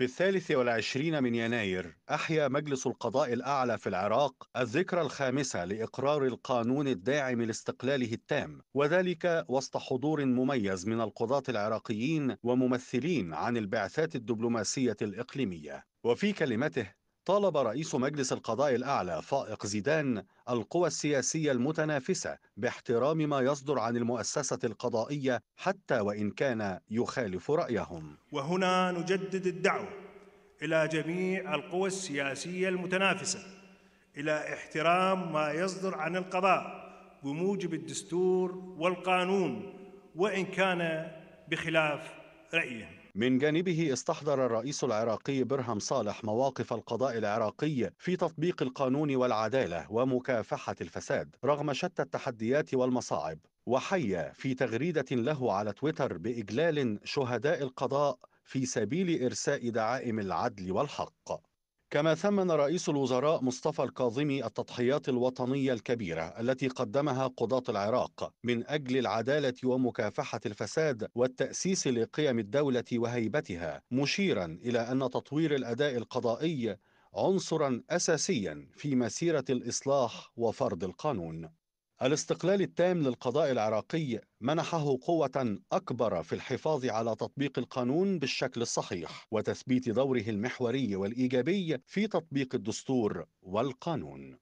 في الثالث والعشرين من يناير أحيا مجلس القضاء الأعلى في العراق الذكرى الخامسة لإقرار القانون الداعم لاستقلاله التام وذلك وسط حضور مميز من القضاة العراقيين وممثلين عن البعثات الدبلوماسية الإقليمية وفي كلمته طالب رئيس مجلس القضاء الأعلى فائق زيدان القوى السياسية المتنافسة باحترام ما يصدر عن المؤسسة القضائية حتى وإن كان يخالف رأيهم وهنا نجدد الدعوة إلى جميع القوى السياسية المتنافسة إلى احترام ما يصدر عن القضاء بموجب الدستور والقانون وإن كان بخلاف رأيهم من جانبه استحضر الرئيس العراقي برهم صالح مواقف القضاء العراقي في تطبيق القانون والعدالة ومكافحة الفساد رغم شتى التحديات والمصاعب وحيا في تغريدة له على تويتر بإجلال شهداء القضاء في سبيل إرساء دعائم العدل والحق كما ثمن رئيس الوزراء مصطفى الكاظمي التضحيات الوطنية الكبيرة التي قدمها قضاة العراق من أجل العدالة ومكافحة الفساد والتأسيس لقيم الدولة وهيبتها مشيرا إلى أن تطوير الأداء القضائي عنصرا أساسيا في مسيرة الإصلاح وفرض القانون الاستقلال التام للقضاء العراقي منحه قوة أكبر في الحفاظ على تطبيق القانون بالشكل الصحيح وتثبيت دوره المحوري والإيجابي في تطبيق الدستور والقانون